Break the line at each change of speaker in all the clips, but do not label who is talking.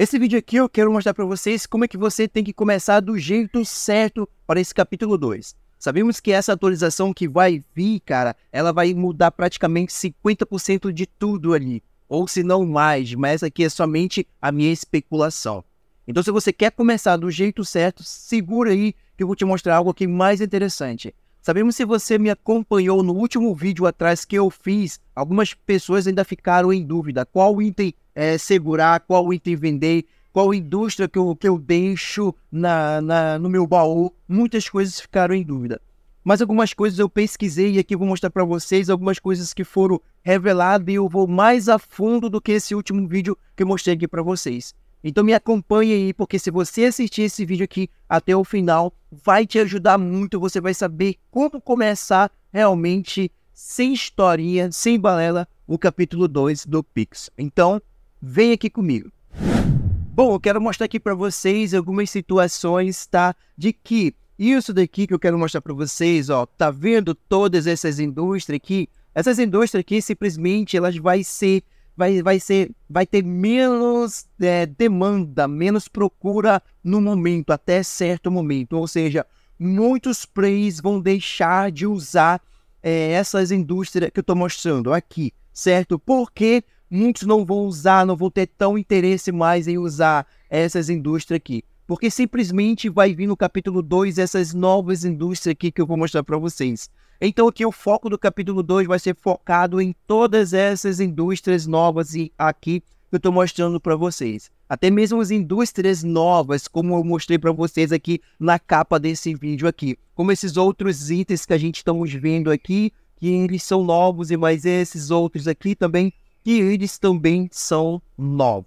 Esse vídeo aqui eu quero mostrar para vocês como é que você tem que começar do jeito certo para esse capítulo 2. Sabemos que essa atualização que vai vir, cara, ela vai mudar praticamente 50% de tudo ali, ou se não mais, mas aqui é somente a minha especulação. Então se você quer começar do jeito certo, segura aí que eu vou te mostrar algo aqui mais interessante. Sabemos se você me acompanhou no último vídeo atrás que eu fiz, algumas pessoas ainda ficaram em dúvida qual item é, segurar, qual item vender, qual indústria que eu, que eu deixo na, na, no meu baú. Muitas coisas ficaram em dúvida. Mas algumas coisas eu pesquisei e aqui vou mostrar para vocês algumas coisas que foram reveladas e eu vou mais a fundo do que esse último vídeo que eu mostrei aqui para vocês. Então me acompanhe aí, porque se você assistir esse vídeo aqui até o final, vai te ajudar muito, você vai saber como começar realmente sem historinha, sem balela, o capítulo 2 do Pix. Então, Vem aqui comigo. Bom, eu quero mostrar aqui para vocês algumas situações, tá? De que isso daqui que eu quero mostrar para vocês, ó, tá vendo todas essas indústrias aqui? Essas indústrias aqui simplesmente elas vai ser vai, vai ser vai ter menos é, demanda, menos procura no momento, até certo momento. Ou seja, muitos preys vão deixar de usar é, essas indústrias que eu estou mostrando aqui, certo? Porque muitos não vão usar, não vão ter tão interesse mais em usar essas indústrias aqui. Porque simplesmente vai vir no capítulo 2 essas novas indústrias aqui que eu vou mostrar para vocês. Então aqui o foco do capítulo 2 vai ser focado em todas essas indústrias novas e aqui que eu estou mostrando para vocês. Até mesmo as indústrias novas, como eu mostrei para vocês aqui na capa desse vídeo aqui. Como esses outros itens que a gente estamos vendo aqui, que eles são novos, e mais esses outros aqui também que eles também são novos,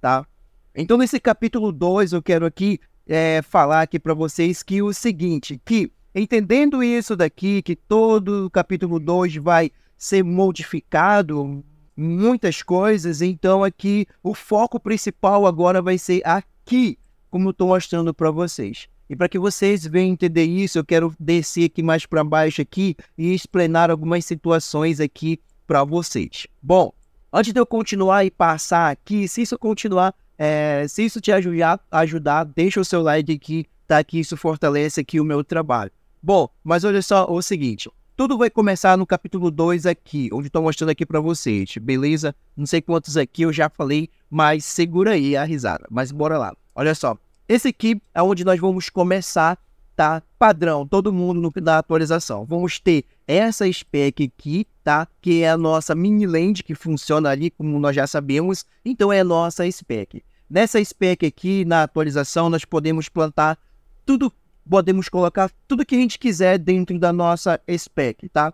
tá? Então, nesse capítulo 2, eu quero aqui é, falar aqui para vocês que o seguinte, que entendendo isso daqui, que todo o capítulo 2 vai ser modificado, muitas coisas, então aqui o foco principal agora vai ser aqui, como eu estou mostrando para vocês. E para que vocês venham entender isso, eu quero descer aqui mais para baixo aqui e explanar algumas situações aqui para vocês. Bom, Antes de eu continuar e passar aqui, se isso continuar, é, se isso te ajudar, ajudar, deixa o seu like aqui, tá? Que isso fortalece aqui o meu trabalho. Bom, mas olha só o seguinte. Tudo vai começar no capítulo 2 aqui, onde estou mostrando aqui para vocês, beleza? Não sei quantos aqui eu já falei, mas segura aí a risada. Mas bora lá. Olha só, esse aqui é onde nós vamos começar, tá? Padrão, todo mundo no, na atualização. Vamos ter essa spec aqui, tá? Que é a nossa mini land que funciona ali, como nós já sabemos. Então é a nossa spec. Nessa spec aqui, na atualização, nós podemos plantar tudo, podemos colocar tudo que a gente quiser dentro da nossa spec, tá?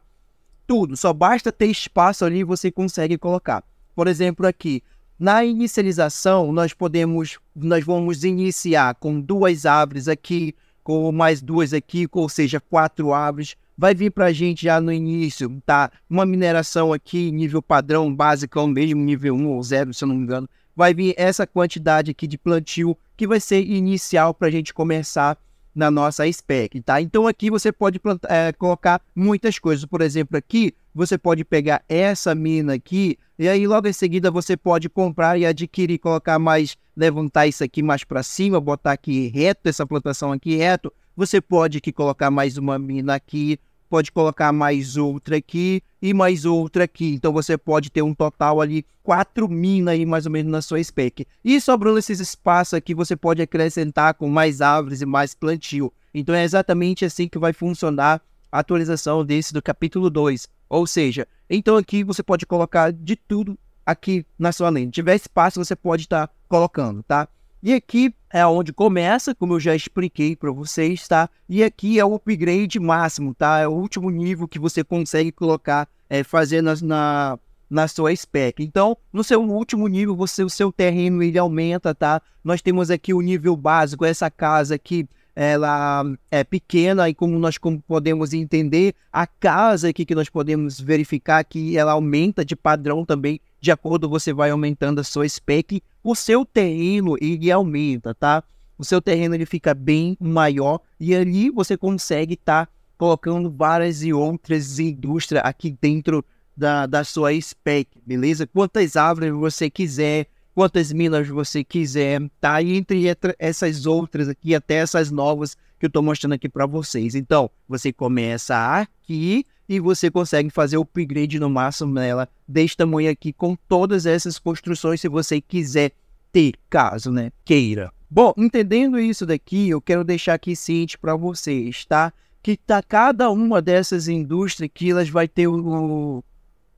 Tudo, só basta ter espaço ali você consegue colocar. Por exemplo, aqui, na inicialização, nós podemos, nós vamos iniciar com duas árvores aqui, com mais duas aqui, ou seja, quatro árvores vai vir para a gente já no início, tá? Uma mineração aqui, nível padrão, básico, mesmo nível 1 ou 0, se eu não me engano. Vai vir essa quantidade aqui de plantio, que vai ser inicial para a gente começar na nossa spec, tá? Então aqui você pode plantar, é, colocar muitas coisas. Por exemplo, aqui você pode pegar essa mina aqui e aí logo em seguida você pode comprar e adquirir, colocar mais, levantar isso aqui mais para cima, botar aqui reto, essa plantação aqui reto. Você pode aqui colocar mais uma mina aqui, pode colocar mais outra aqui e mais outra aqui. Então você pode ter um total ali, quatro minas aí mais ou menos na sua spec. E sobrando esses espaços aqui, você pode acrescentar com mais árvores e mais plantio. Então é exatamente assim que vai funcionar a atualização desse do capítulo 2. Ou seja, então aqui você pode colocar de tudo aqui na sua lenda Se tiver espaço, você pode estar tá colocando, tá? E aqui é onde começa, como eu já expliquei para vocês, tá? E aqui é o upgrade máximo, tá? É o último nível que você consegue colocar, é, fazer na, na, na sua spec. Então, no seu último nível, você, o seu terreno ele aumenta, tá? Nós temos aqui o nível básico, essa casa aqui ela é pequena e como nós como podemos entender, a casa aqui que nós podemos verificar que ela aumenta de padrão também, de acordo você vai aumentando a sua spec, o seu terreno ele aumenta, tá? O seu terreno ele fica bem maior e ali você consegue estar tá colocando várias e outras indústrias aqui dentro da, da sua spec, beleza? Quantas árvores você quiser, quantas minas você quiser, tá? E entre essas outras aqui, até essas novas que eu tô mostrando aqui para vocês. Então, você começa aqui e você consegue fazer o upgrade no máximo nela, desse tamanho aqui, com todas essas construções, se você quiser ter, caso, né, queira. Bom, entendendo isso daqui, eu quero deixar aqui ciente para vocês, tá? Que tá cada uma dessas indústrias que elas vai ter o,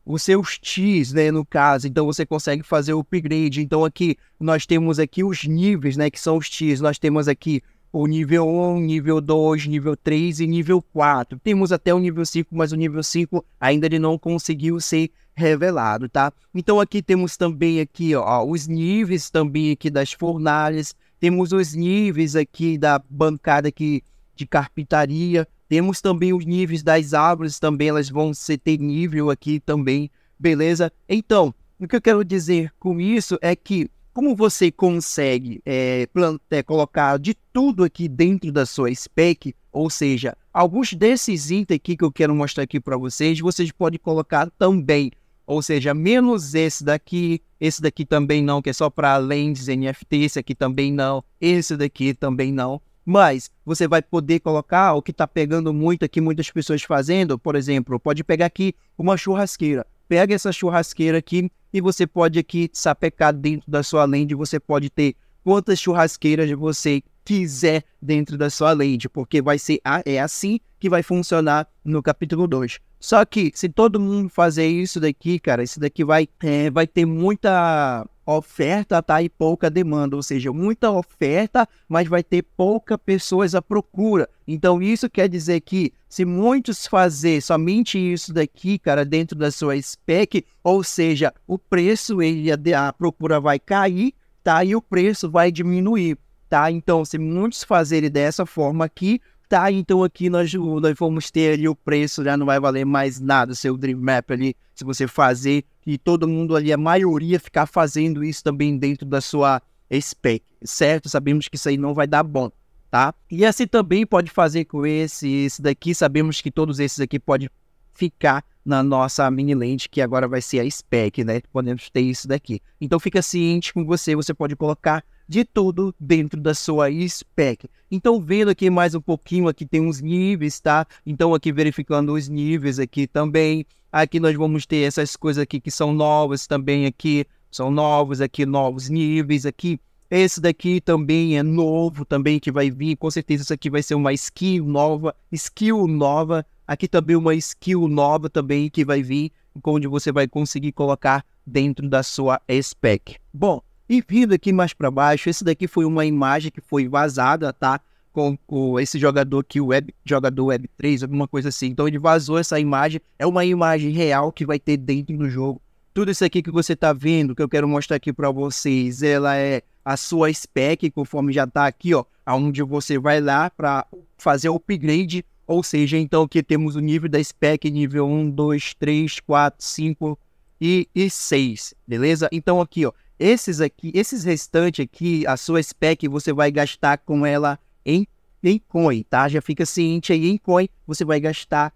os seus tis, né, no caso. Então você consegue fazer o upgrade. Então aqui nós temos aqui os níveis, né, que são os tis. Nós temos aqui o nível 1, nível 2, nível 3 e nível 4. Temos até o nível 5, mas o nível 5 ainda ele não conseguiu ser revelado, tá? Então aqui temos também aqui, ó, os níveis também aqui das fornalhas, temos os níveis aqui da bancada aqui de carpintaria, temos também os níveis das árvores, também elas vão ser, ter nível aqui também, beleza? Então, o que eu quero dizer com isso é que como você consegue é, plantar, é, colocar de tudo aqui dentro da sua spec, ou seja, alguns desses itens aqui que eu quero mostrar aqui para vocês, vocês podem colocar também. Ou seja, menos esse daqui, esse daqui também não, que é só para lentes NFT, esse aqui também não, esse daqui também não. Mas você vai poder colocar o que está pegando muito aqui, muitas pessoas fazendo, por exemplo, pode pegar aqui uma churrasqueira. Pega essa churrasqueira aqui e você pode aqui sapecar dentro da sua lente. Você pode ter quantas churrasqueiras você quiser dentro da sua lente, porque vai ser é assim que vai funcionar no capítulo 2. Só que se todo mundo fazer isso daqui, cara, isso daqui vai, é, vai ter muita oferta tá e pouca demanda, ou seja, muita oferta, mas vai ter pouca pessoas à procura. Então isso quer dizer que se muitos fazer somente isso daqui, cara, dentro da sua spec, ou seja, o preço ele a procura vai cair, tá? E o preço vai diminuir, tá? Então se muitos fazerem dessa forma aqui, Tá, então aqui nós, nós vamos ter ali o preço, já não vai valer mais nada seu Dream Map ali, se você fazer, e todo mundo ali, a maioria, ficar fazendo isso também dentro da sua spec, certo? Sabemos que isso aí não vai dar bom, tá? E assim também pode fazer com esse, esse daqui, sabemos que todos esses aqui podem ficar na nossa mini lente, que agora vai ser a spec, né? Podemos ter isso daqui. Então fica ciente com você, você pode colocar de tudo dentro da sua spec. Então, vendo aqui mais um pouquinho, aqui tem uns níveis, tá? Então, aqui verificando os níveis aqui também. Aqui nós vamos ter essas coisas aqui que são novas também aqui. São novos aqui, novos níveis aqui. Esse daqui também é novo também que vai vir. Com certeza isso aqui vai ser uma skill nova. Skill nova. Aqui também uma skill nova também que vai vir. Onde você vai conseguir colocar dentro da sua spec. Bom, e vindo aqui mais para baixo, esse daqui foi uma imagem que foi vazada, tá? Com, com esse jogador aqui, o web, jogador Web3, alguma coisa assim. Então ele vazou essa imagem, é uma imagem real que vai ter dentro do jogo. Tudo isso aqui que você tá vendo, que eu quero mostrar aqui para vocês, ela é a sua spec, conforme já tá aqui, ó, aonde você vai lá para fazer o upgrade, ou seja, então aqui temos o nível da spec, nível 1, 2, 3, 4, 5 e, e 6, beleza? Então aqui, ó, esses aqui, esses restantes aqui, a sua spec você vai gastar com ela em, em coin, tá? Já fica ciente aí, em coin você vai gastar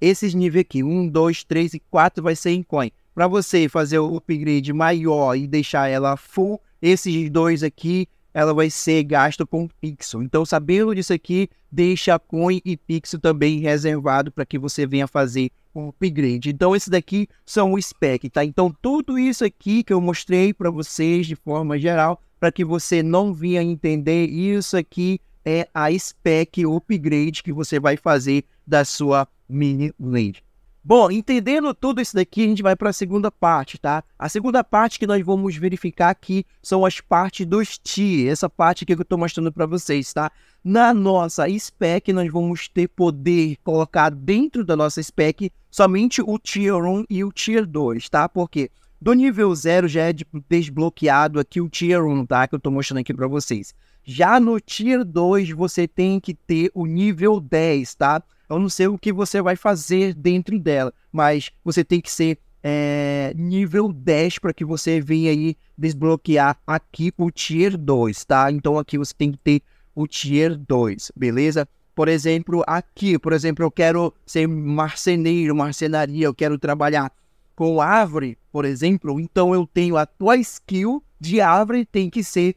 esses níveis aqui, 1, 2, 3 e 4 vai ser em coin. Para você fazer o upgrade maior e deixar ela full, esses dois aqui ela vai ser gasta com pixel. Então, sabendo disso aqui, deixa coin e pixel também reservado para que você venha fazer o upgrade. Então, esse daqui são os spec. tá? Então, tudo isso aqui que eu mostrei para vocês de forma geral, para que você não venha entender isso aqui é a spec upgrade que você vai fazer da sua mini Lane. Bom, entendendo tudo isso daqui, a gente vai para a segunda parte, tá? A segunda parte que nós vamos verificar aqui são as partes dos TI, essa parte aqui que eu estou mostrando para vocês, tá? Na nossa spec, nós vamos ter poder colocar dentro da nossa spec somente o Tier 1 e o Tier 2, tá? Porque do nível 0 já é desbloqueado aqui o Tier 1, tá? Que eu estou mostrando aqui para vocês. Já no Tier 2, você tem que ter o nível 10, tá? Eu não sei o que você vai fazer dentro dela, mas você tem que ser é, nível 10 para que você venha aí desbloquear aqui o Tier 2, tá? Então aqui você tem que ter o Tier 2, beleza? Por exemplo, aqui, por exemplo, eu quero ser marceneiro, marcenaria, eu quero trabalhar com árvore, por exemplo, então eu tenho a tua skill de árvore tem que ser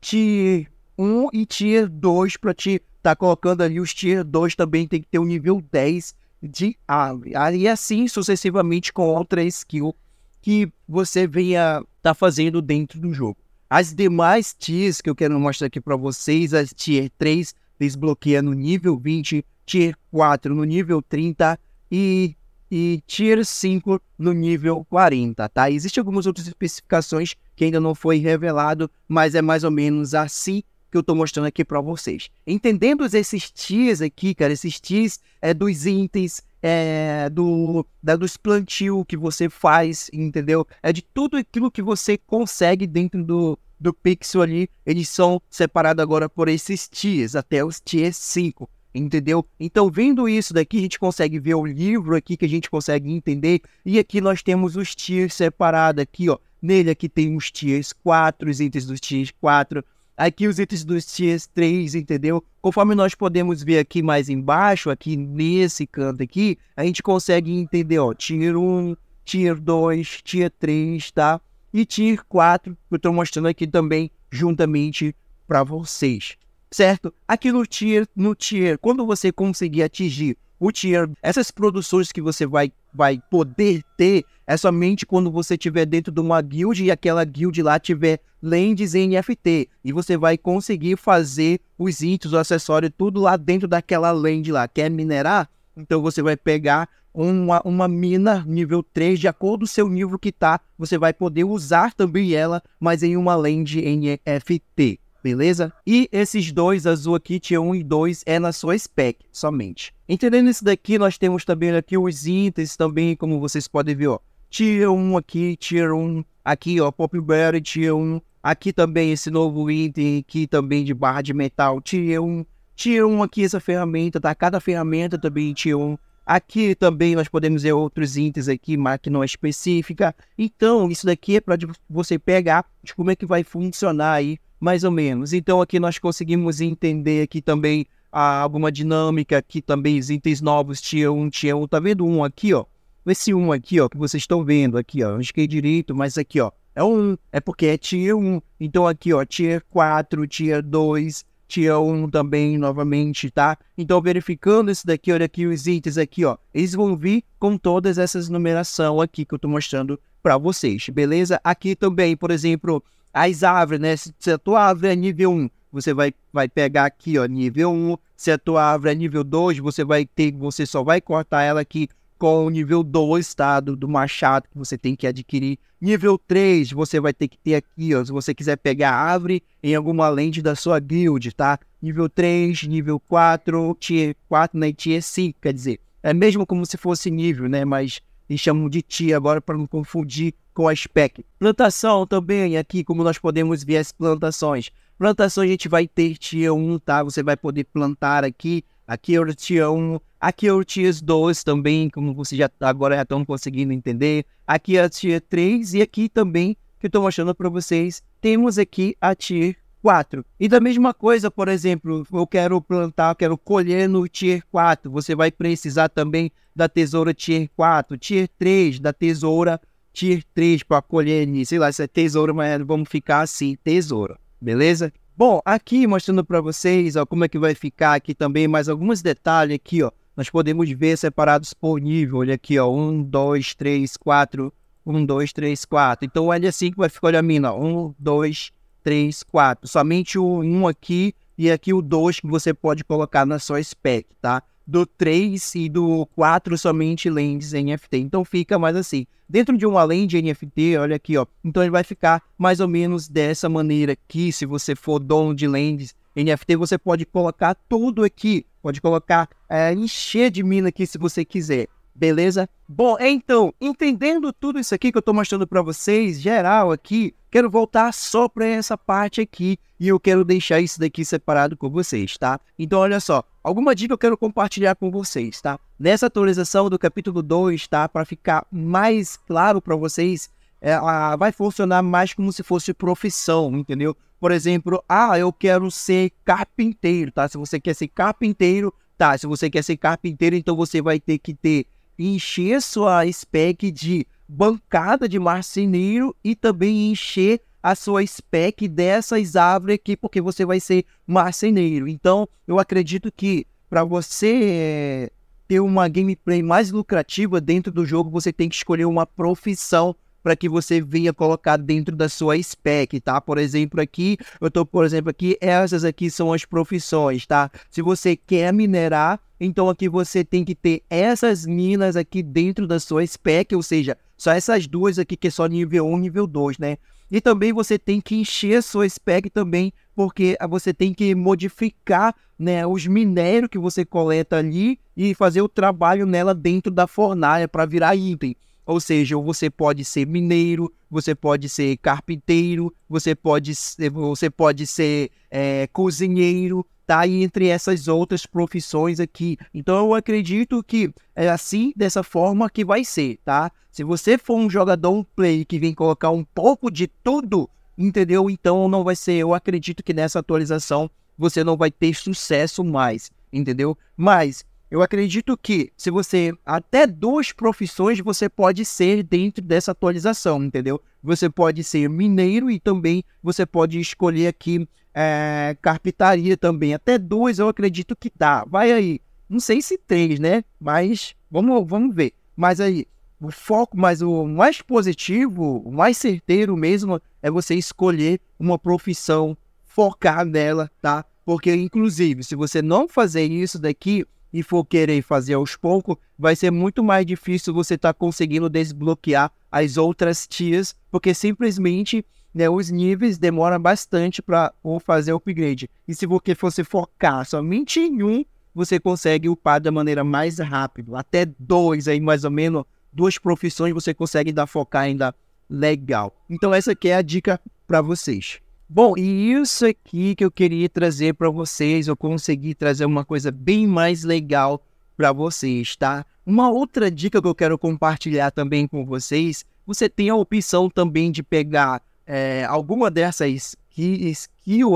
Tier 1 e Tier 2 para te tá colocando ali os tier 2 também tem que ter um nível 10 de árvore. E assim sucessivamente com outra skill que você venha tá fazendo dentro do jogo. As demais tiers que eu quero mostrar aqui para vocês, as tier 3 desbloqueia no nível 20, tier 4 no nível 30 e, e tier 5 no nível 40, tá? Existem algumas outras especificações que ainda não foi revelado, mas é mais ou menos assim que eu estou mostrando aqui para vocês. Entendendo esses tis aqui, cara, esses tis é, dos itens, é, do, da, dos plantio que você faz, entendeu? É de tudo aquilo que você consegue dentro do, do pixel ali, eles são separados agora por esses tis até os tis 5 entendeu? Então, vendo isso daqui, a gente consegue ver o livro aqui que a gente consegue entender. E aqui nós temos os tiers separados aqui, ó. Nele aqui tem os tiers 4, os itens dos tiers 4 aqui os itens dos tiers 3, entendeu? Conforme nós podemos ver aqui mais embaixo, aqui nesse canto aqui, a gente consegue entender, ó, tier 1, tier 2, tier 3, tá? E tier 4, que eu estou mostrando aqui também juntamente para vocês, certo? Aqui no tier, no tier, quando você conseguir atingir Whittier. Essas produções que você vai, vai poder ter é somente quando você estiver dentro de uma guild e aquela guild lá tiver lends em NFT. E você vai conseguir fazer os itens, o acessório, tudo lá dentro daquela land lá. Quer minerar? Então você vai pegar uma, uma mina nível 3, de acordo com o seu nível que tá, você vai poder usar também ela, mas em uma land NFT beleza? E esses dois, azul aqui, tier 1 e 2, é na sua spec somente. Entendendo isso daqui, nós temos também aqui os itens também, como vocês podem ver, ó. Tier 1 aqui, Tier 1 aqui, ó, Popberry Tier 1. Aqui também esse novo item aqui também de barra de metal, Tier 1. Tier 1 aqui, essa ferramenta, tá? Cada ferramenta também Tier 1. Aqui também nós podemos ver outros itens aqui, máquina específica. Então, isso daqui é para você pegar de como é que vai funcionar aí mais ou menos. Então aqui nós conseguimos entender aqui também ah, alguma dinâmica, aqui também os itens novos, tier 1, tier 1, tá vendo um aqui, ó? Esse um aqui, ó, que vocês estão vendo aqui, ó, eu esquei direito, mas aqui, ó, é um, é porque é tier 1. Então aqui, ó, tier 4, tier 2, tier 1 também, novamente, tá? Então verificando isso daqui, olha aqui os itens aqui, ó, eles vão vir com todas essas numeração aqui que eu tô mostrando para vocês, beleza? Aqui também, por exemplo, as árvores, né? Se, se a tua árvore é nível 1, você vai, vai pegar aqui, ó, nível 1. Se a tua árvore é nível 2, você vai ter, você só vai cortar ela aqui com o nível 2, tá? Do, do machado que você tem que adquirir. Nível 3, você vai ter que ter aqui, ó. Se você quiser pegar a árvore em alguma lente da sua guild, tá? Nível 3, nível 4, tier 4, né? Tier 5, quer dizer. É mesmo como se fosse nível, né? Mas e chamam de tia agora para não confundir com a SPEC. Plantação também, aqui como nós podemos ver as plantações. Plantação a gente vai ter tia 1, tá? Você vai poder plantar aqui. Aqui é o tia 1, aqui é o tia 2 também, como vocês já, agora já estão conseguindo entender. Aqui é a tia 3 e aqui também, que eu estou mostrando para vocês, temos aqui a tia 4. E da mesma coisa, por exemplo, eu quero plantar, eu quero colher no Tier 4. Você vai precisar também da tesoura Tier 4, Tier 3 da tesoura Tier 3 para colher, sei lá, se é tesoura, mas vamos ficar assim, tesoura, beleza? Bom, aqui mostrando para vocês ó, como é que vai ficar aqui também, mais alguns detalhes aqui, ó. Nós podemos ver separados por nível, olha aqui, ó, 1, 2, 3, 4, 1, 2, 3, 4. Então, é assim que vai ficar, olha a mina, ó, 1, 2, 3, 4. Somente o 1 aqui e aqui o 2 que você pode colocar na sua spec, tá? do 3 e do 4 somente lentes NFT. Então fica mais assim. Dentro de uma de NFT, olha aqui, ó. Então ele vai ficar mais ou menos dessa maneira aqui. Se você for dono de lentes NFT, você pode colocar tudo aqui. Pode colocar, é, encher de mina aqui se você quiser. Beleza? Bom, é, então, entendendo tudo isso aqui que eu estou mostrando para vocês, geral aqui, quero voltar só para essa parte aqui e eu quero deixar isso daqui separado com vocês, tá? Então, olha só, alguma dica eu quero compartilhar com vocês, tá? Nessa atualização do capítulo 2, tá? Para ficar mais claro para vocês, ela é, vai funcionar mais como se fosse profissão, entendeu? Por exemplo, ah, eu quero ser carpinteiro, tá? Se você quer ser carpinteiro, tá? Se você quer ser carpinteiro, então você vai ter que ter encher sua spec de bancada de marceneiro e também encher a sua spec dessas árvores aqui, porque você vai ser marceneiro. Então, eu acredito que para você é, ter uma gameplay mais lucrativa dentro do jogo, você tem que escolher uma profissão para que você venha colocar dentro da sua spec, tá? Por exemplo, aqui, eu estou, por exemplo, aqui, essas aqui são as profissões, tá? Se você quer minerar, então aqui você tem que ter essas minas aqui dentro da sua spec, ou seja, só essas duas aqui que é só nível 1 nível 2, né? E também você tem que encher a sua spec também, porque você tem que modificar né, os minérios que você coleta ali e fazer o trabalho nela dentro da fornalha para virar item. Ou seja, você pode ser mineiro, você pode ser carpinteiro, você pode ser, você pode ser é, cozinheiro, tá? E entre essas outras profissões aqui. Então eu acredito que é assim, dessa forma que vai ser, tá? Se você for um jogador um play que vem colocar um pouco de tudo, entendeu? Então não vai ser. Eu acredito que nessa atualização você não vai ter sucesso mais, entendeu? Mas eu acredito que se você até duas profissões você pode ser dentro dessa atualização, entendeu? Você pode ser mineiro e também você pode escolher aqui é, carpintaria também. Até duas eu acredito que dá. Vai aí. Não sei se três, né? Mas vamos, vamos ver. Mas aí, o foco, mas o mais positivo, o mais certeiro mesmo é você escolher uma profissão, focar nela, tá? Porque, inclusive, se você não fazer isso daqui, e for querer fazer aos poucos, vai ser muito mais difícil você estar tá conseguindo desbloquear as outras tias, porque simplesmente né, os níveis demoram bastante para fazer o upgrade. E se você focar somente em um, você consegue upar da maneira mais rápida, até dois aí mais ou menos, duas profissões você consegue dar focar ainda legal. Então essa aqui é a dica para vocês. Bom, e isso aqui que eu queria trazer para vocês, eu consegui trazer uma coisa bem mais legal para vocês, tá? Uma outra dica que eu quero compartilhar também com vocês, você tem a opção também de pegar é, alguma dessas skills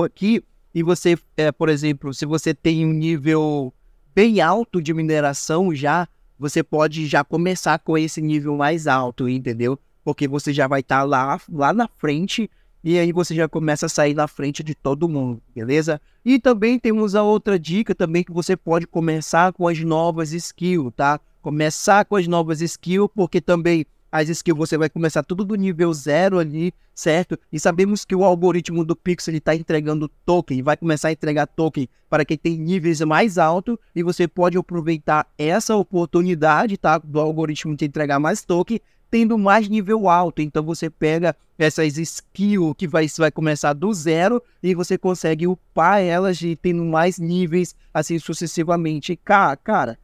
aqui e você, é, por exemplo, se você tem um nível bem alto de mineração já, você pode já começar com esse nível mais alto, entendeu? Porque você já vai estar tá lá, lá na frente e aí você já começa a sair na frente de todo mundo, beleza? E também temos a outra dica também que você pode começar com as novas skills, tá? Começar com as novas skills, porque também as skills você vai começar tudo do nível zero ali, certo? E sabemos que o algoritmo do Pixel está entregando token, vai começar a entregar token para quem tem níveis mais altos e você pode aproveitar essa oportunidade, tá? Do algoritmo de entregar mais token tendo mais nível alto. Então você pega essas skills que vai, vai começar do zero e você consegue upar elas e tendo mais níveis, assim sucessivamente. Cara, cara,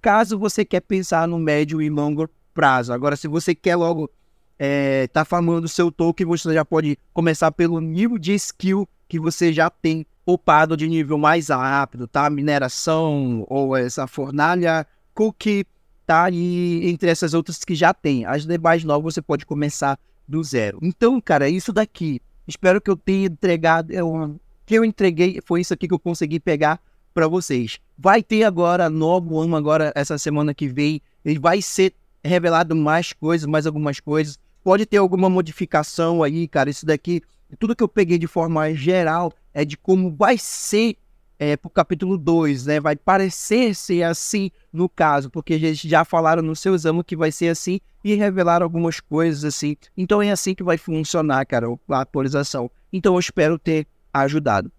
caso você quer pensar no médio e longo prazo. Agora, se você quer logo é, tá farmando o seu token, você já pode começar pelo nível de skill que você já tem upado de nível mais rápido, tá? Mineração ou essa fornalha, cookie tá ali entre essas outras que já tem. As demais novas você pode começar do zero. Então, cara, é isso daqui. Espero que eu tenha entregado. O é que eu entreguei foi isso aqui que eu consegui pegar para vocês. Vai ter agora novo ano agora essa semana que vem. Ele vai ser revelado mais coisas, mais algumas coisas. Pode ter alguma modificação aí, cara. Isso daqui, tudo que eu peguei de forma geral é de como vai ser é, para o capítulo 2, né? Vai parecer ser assim no caso, porque eles já falaram no seu exame que vai ser assim e revelaram algumas coisas assim. Então é assim que vai funcionar, cara, a atualização. Então eu espero ter ajudado.